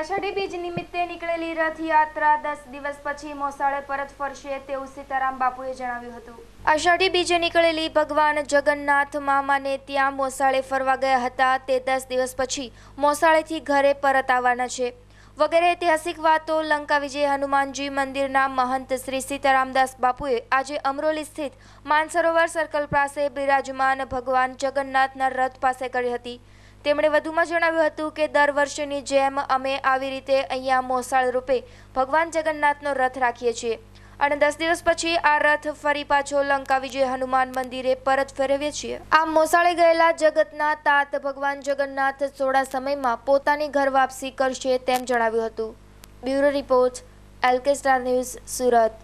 આષાઢી બીજ નિમિત્તે નીકળેલી રથયાત્રા દસ દિવસ પછી મોસાળે પરત ફરશે તેવું સીતારામ બાપુએ જણાવ્યું હતું આષાઢી બીજે નીકળેલી ભગવાન જગન્નાથ મામાને ત્યાં મોસાળે ફરવા ગયા હતા તે દસ દિવસ પછી મોસાળેથી ઘરે પરત આવવાના છે વગેરે ઐતિહાસિક વાતો લંકા વિજય હનુમાનજી મંદિરના મહંત શ્રી સીતારામદાસ બાપુએ આજે અમરોલી સ્થિત માનસરોવર સર્કલ પાસે બિરાજમાન ભગવાન જગન્નાથના રથ પાસે કરી હતી તેમણે વધુમાં જણાવ્યું હતું કે દર વર્ષની જેમ અમે આવી રીતે અહીંયા મોસાળ રૂપે ભગવાન જગન્નાથનો રથ રાખીએ છીએ અને દસ દિવસ પછી આ રથ ફરી પાછો લંકા વિજય હનુમાન મંદિરે પરત ફેરવીએ છીએ આમ મોસાળે ગયેલા જગતના તાત ભગવાન જગન્નાથ થોડા સમયમાં પોતાની ઘર વાપસી કરશે તેમ જણાવ્યું હતું બ્યુરો રિપોર્ટ એલકે સ્ટાર ન્યૂઝ સુરત